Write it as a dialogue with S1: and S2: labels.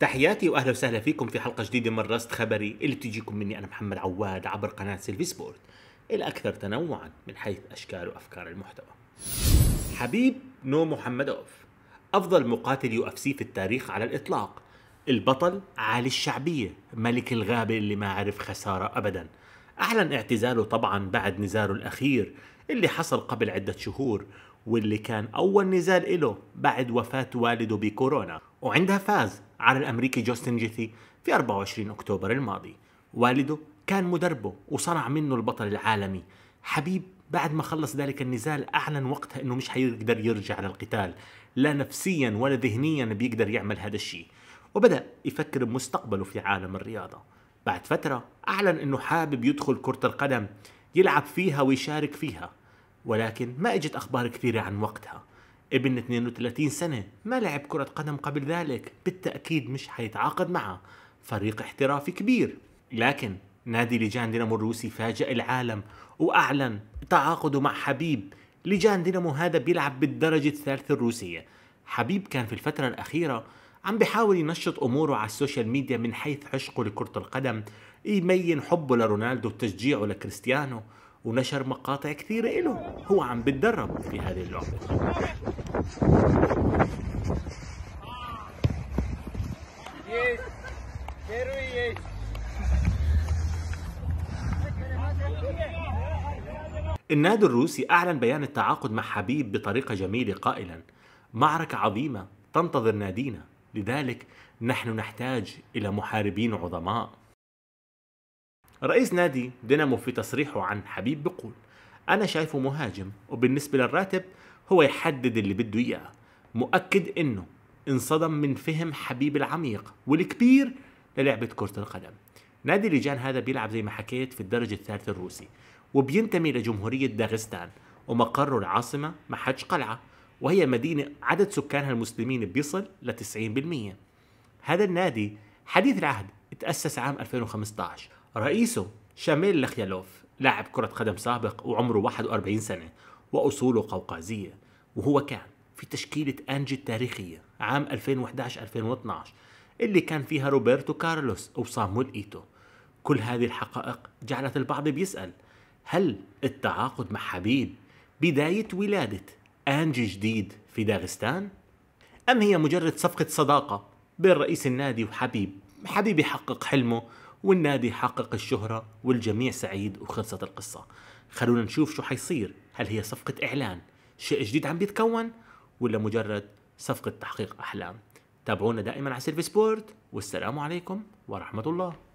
S1: تحياتي واهلا وسهلا فيكم في حلقه جديده من رست خبري اللي بتجيكم مني انا محمد عواد عبر قناه سيلفي سبورت الاكثر تنوعا من حيث اشكال وافكار المحتوى. حبيب نو محمد اوف افضل مقاتل يو اف سي في التاريخ على الاطلاق البطل عالي الشعبيه ملك الغابه اللي ما عرف خساره ابدا اعلن اعتزاله طبعا بعد نزاله الاخير اللي حصل قبل عده شهور واللي كان أول نزال له بعد وفاة والده بكورونا وعندها فاز على الأمريكي جوستن جيثي في 24 أكتوبر الماضي والده كان مدربه وصنع منه البطل العالمي حبيب بعد ما خلص ذلك النزال أعلن وقتها أنه مش حيقدر يرجع للقتال لا نفسيا ولا ذهنيا بيقدر يعمل هذا الشيء وبدأ يفكر بمستقبله في عالم الرياضة بعد فترة أعلن أنه حابب يدخل كرة القدم يلعب فيها ويشارك فيها ولكن ما اجت أخبار كثيرة عن وقتها ابن 32 سنة ما لعب كرة قدم قبل ذلك بالتأكيد مش حيتعاقد معه فريق احترافي كبير لكن نادي لجان دينامو الروسي فاجأ العالم وأعلن تعاقده مع حبيب لجان دينامو هذا بيلعب بالدرجة الثالثة الروسية حبيب كان في الفترة الأخيرة عم بحاول ينشط أموره على السوشيال ميديا من حيث عشقه لكرة القدم يبين حبه لرونالدو وتشجيعه لكريستيانو ونشر مقاطع كثيرة له هو عم بتدرب في هذه اللعبة النادي الروسي أعلن بيان التعاقد مع حبيب بطريقة جميلة قائلا معركة عظيمة تنتظر نادينا لذلك نحن نحتاج إلى محاربين عظماء رئيس نادي دينامو في تصريحه عن حبيب بيقول أنا شايفه مهاجم وبالنسبة للراتب هو يحدد اللي بده إياه مؤكد إنه انصدم من فهم حبيب العميق والكبير للعبة كرة القدم نادي لجان هذا بيلعب زي ما حكيت في الدرجة الثالثة الروسي وبينتمي لجمهورية داغستان ومقره العاصمة محج قلعة وهي مدينة عدد سكانها المسلمين بيصل ل 90% هذا النادي حديث العهد تأسس عام 2015 رئيسه شاميل لخيالوف لاعب كرة قدم سابق وعمره 41 سنة وأصوله قوقازية وهو كان في تشكيلة أنجي التاريخية عام 2011-2012 اللي كان فيها روبرتو كارلوس وصامويل إيتو كل هذه الحقائق جعلت البعض بيسأل هل التعاقد مع حبيب بداية ولادة أنجي جديد في داغستان؟ أم هي مجرد صفقة صداقة بين رئيس النادي وحبيب حبيب يحقق حلمه والنادي حقق الشهرة والجميع سعيد وخلصت القصة خلونا نشوف شو حيصير هل هي صفقة إعلان شيء جديد عم بيتكون ولا مجرد صفقة تحقيق أحلام تابعونا دائما على سيرفي سبورت والسلام عليكم ورحمة الله